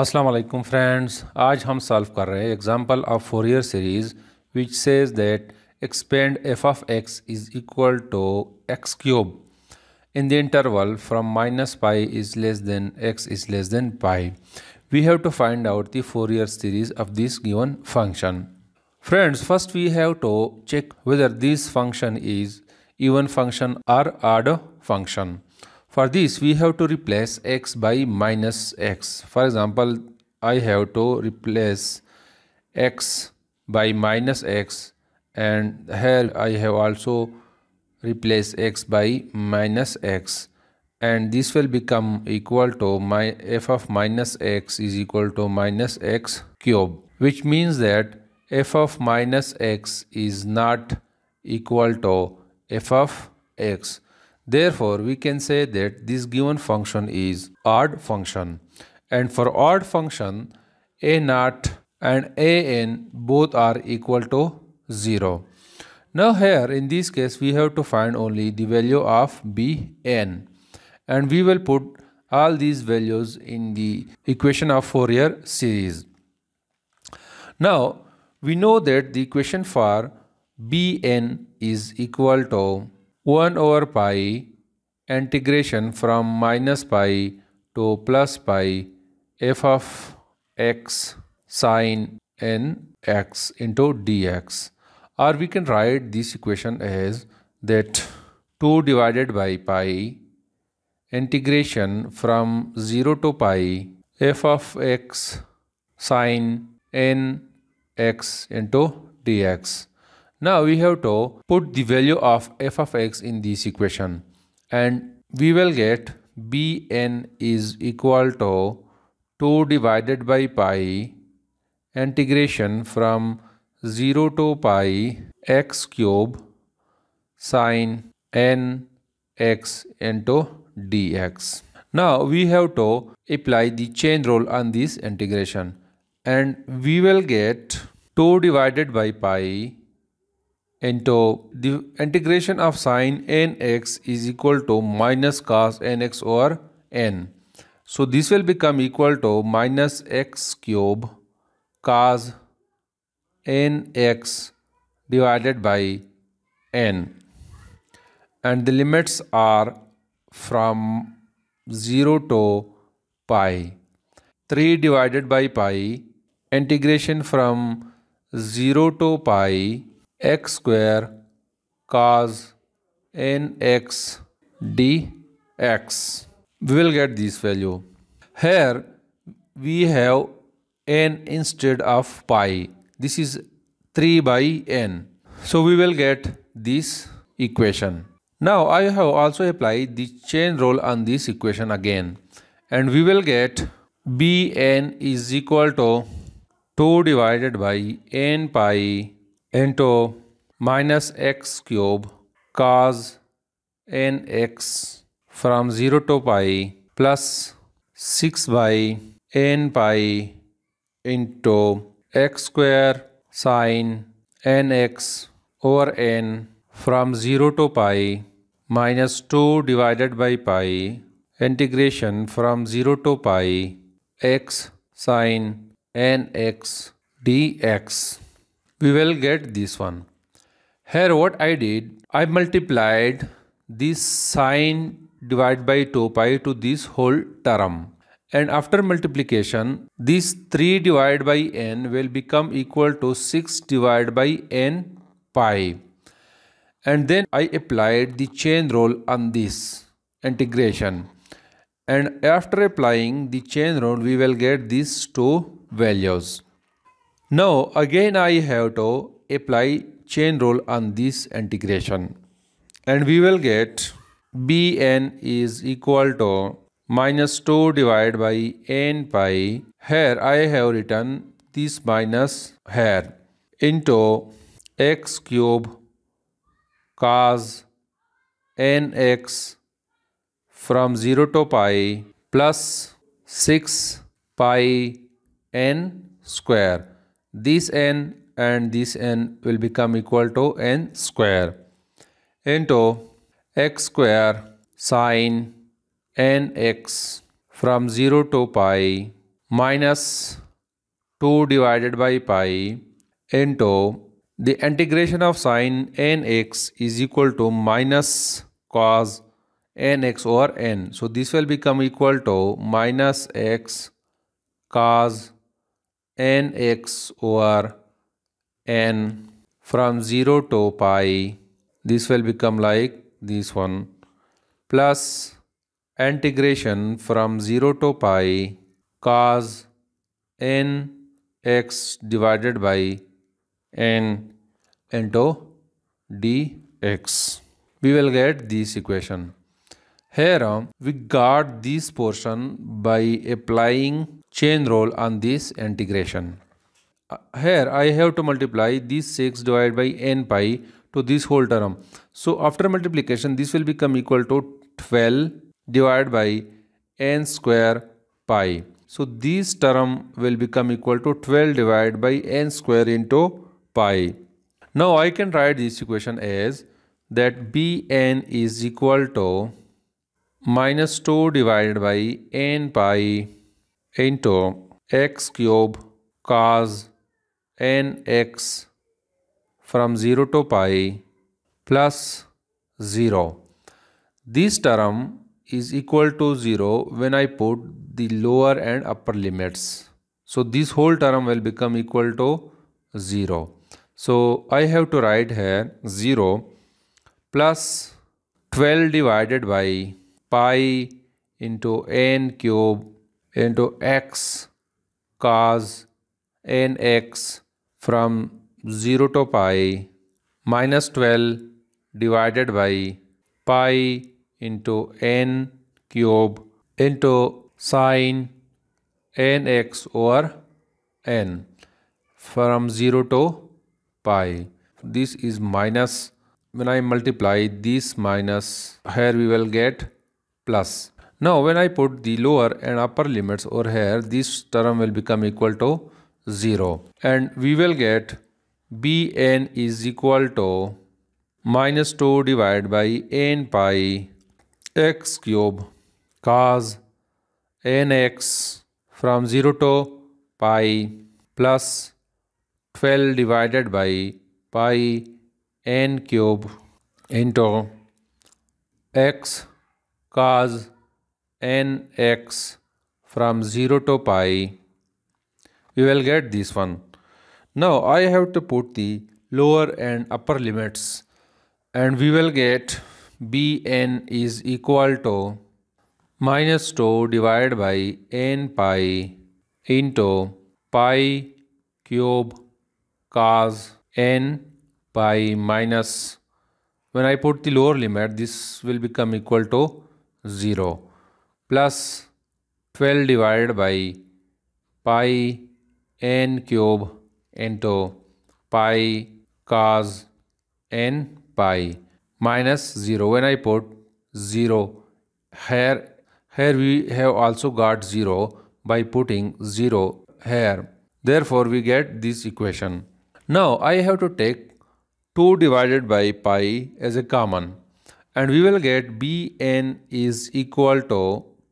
अस्सलाम वालेकुम फ्रेंड्स आज हम सॉल्व कर रहे हैं example of Fourier series which says that expand F of X is equal to in the interval from minus pi is less than x is less than pi. We have to find out the Fourier series of this given function. Friends, first we have to check whether this function is even function or odd function. For this, we have to replace x by minus x. For example, I have to replace x by minus x and here I have also replace x by minus x and this will become equal to my f of minus x is equal to minus x cube which means that f of minus x is not equal to f of x Therefore, we can say that this given function is odd function. And for odd function, a naught and a n both are equal to 0. Now here in this case, we have to find only the value of b n. And we will put all these values in the equation of Fourier series. Now, we know that the equation for bn is equal to 1 over pi integration from minus pi to plus pi f of x sine n x into dx or we can write this equation as that 2 divided by pi integration from 0 to pi f of x sine n x into dx now we have to put the value of f of x in this equation and we will get bn is equal to 2 divided by pi integration from 0 to pi x cube sine n x into dx. Now we have to apply the chain rule on this integration and we will get 2 divided by pi into so the integration of sine nx is equal to minus cos nx over n. So this will become equal to minus x cube cos nx divided by n. And the limits are from 0 to pi. 3 divided by pi integration from 0 to pi x square cos nx dx. We will get this value. Here we have n instead of pi. This is 3 by n. So we will get this equation. Now I have also applied the chain rule on this equation again. And we will get bn is equal to 2 divided by n pi into minus x cube cos nx from 0 to pi plus 6 by n pi into x square sine nx over n from 0 to pi minus 2 divided by pi integration from 0 to pi x sine nx dx we will get this one. Here what I did, I multiplied this sine divided by 2 pi to this whole term. And after multiplication, this 3 divided by n will become equal to 6 divided by n pi. And then I applied the chain rule on this integration. And after applying the chain rule, we will get these two values. Now again I have to apply chain rule on this integration and we will get bn is equal to minus 2 divided by n pi here I have written this minus here into x cube cos nx from 0 to pi plus 6 pi n square this n and this n will become equal to n square into x square sine nx from 0 to pi minus 2 divided by pi into the integration of sine nx is equal to minus cos nx over n. So this will become equal to minus x cos nx over n from 0 to pi this will become like this one plus integration from 0 to pi cos n x divided by n into dx. We will get this equation. Here we got this portion by applying chain rule on this integration. Uh, here I have to multiply this 6 divided by n pi to this whole term. So after multiplication this will become equal to 12 divided by n square pi. So this term will become equal to 12 divided by n square into pi. Now I can write this equation as that bn is equal to minus 2 divided by n pi into x cube cos nx from 0 to pi plus 0. This term is equal to 0 when I put the lower and upper limits. So this whole term will become equal to 0. So I have to write here 0 plus 12 divided by pi into n cube into x cos nx from 0 to pi minus 12 divided by pi into n cube into sine nx over n from 0 to pi. This is minus, when I multiply this minus, here we will get plus. Now when I put the lower and upper limits over here, this term will become equal to 0 and we will get Bn is equal to minus 2 divided by n pi x cube cos nx from 0 to pi plus 12 divided by pi n cube into x cos nx from 0 to pi we will get this one now I have to put the lower and upper limits and we will get Bn is equal to minus 2 divided by n pi into pi cube cos n pi minus when I put the lower limit this will become equal to 0 plus 12 divided by pi n cube into pi cos n pi minus 0 when I put 0 here here we have also got 0 by putting 0 here therefore we get this equation now I have to take 2 divided by pi as a common and we will get bn is equal to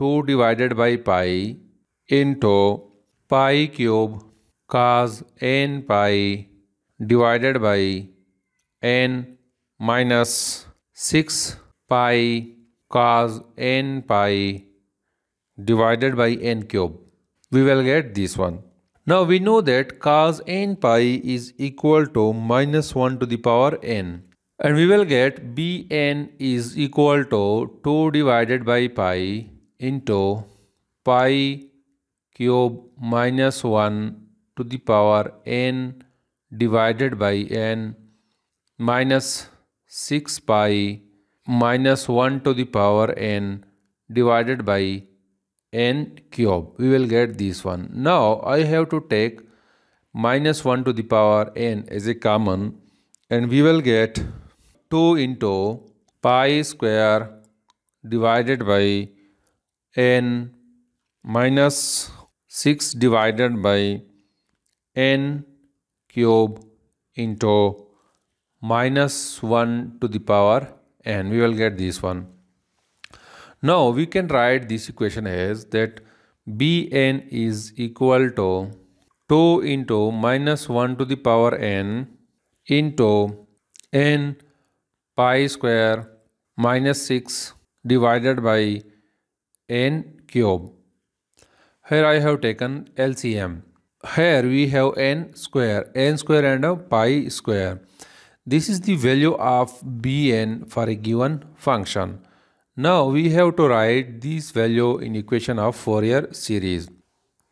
2 divided by pi into pi cube cos n pi divided by n minus 6 pi cos n pi divided by n cube. We will get this one. Now we know that cos n pi is equal to minus 1 to the power n. And we will get bn is equal to 2 divided by pi into pi cube minus 1 to the power n divided by n minus 6 pi minus 1 to the power n divided by n cube. We will get this one. Now I have to take minus 1 to the power n as a common and we will get 2 into pi square divided by n minus 6 divided by n cube into minus 1 to the power n. We will get this one. Now we can write this equation as that bn is equal to 2 into minus 1 to the power n into n pi square minus 6 divided by n cube. Here I have taken LCM. Here we have n square, n square and a pi square. This is the value of bn for a given function. Now we have to write this value in equation of Fourier series.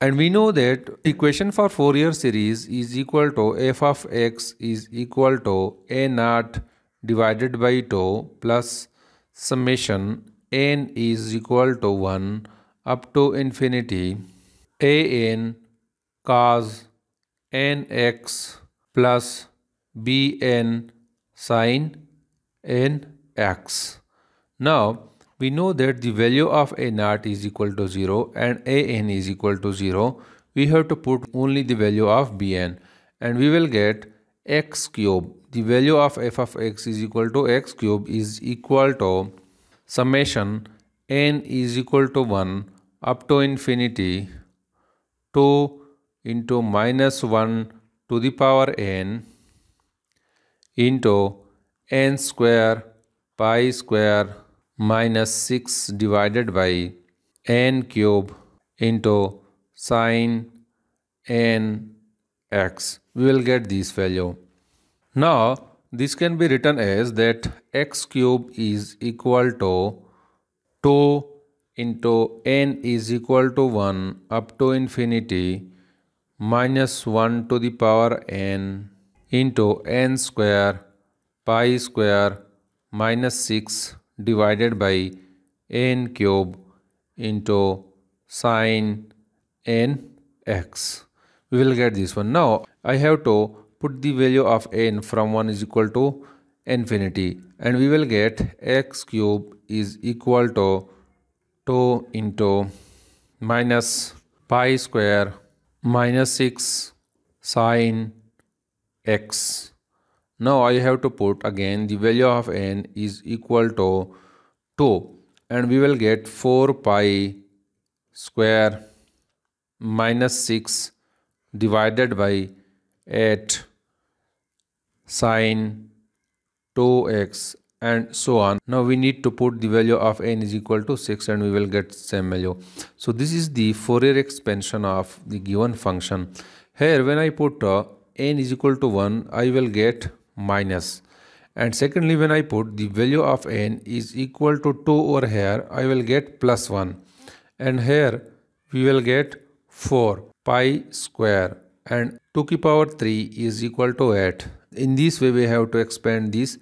And we know that equation for Fourier series is equal to f of x is equal to a naught divided by tau plus summation n is equal to 1 up to infinity a n cos n x plus b n sine n x. Now we know that the value of a naught is equal to 0 and a n is equal to 0. We have to put only the value of b n and we will get x cube. The value of f of x is equal to x cube is equal to summation n is equal to 1 up to infinity 2 into minus 1 to the power n into n square pi square minus 6 divided by n cube into sine n x. We will get this value. Now this can be written as that x cube is equal to 2 into n is equal to 1 up to infinity minus 1 to the power n into n square pi square minus 6 divided by n cube into sine n x. We will get this one. Now I have to put the value of n from 1 is equal to infinity and we will get x cube is equal to 2 into minus pi square minus 6 sine x. Now I have to put again the value of n is equal to 2 and we will get 4 pi square minus 6 divided by 8 sine 2x and so on now we need to put the value of n is equal to 6 and we will get same value so this is the Fourier expansion of the given function here when I put uh, n is equal to 1 I will get minus and secondly when I put the value of n is equal to 2 over here I will get plus 1 and here we will get 4 pi square and 2 to power 3 is equal to 8 in this way we have to expand this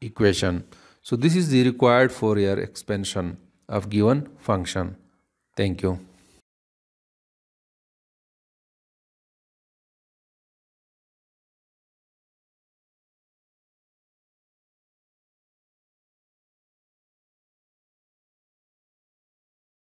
equation so this is the required Fourier expansion of given function thank you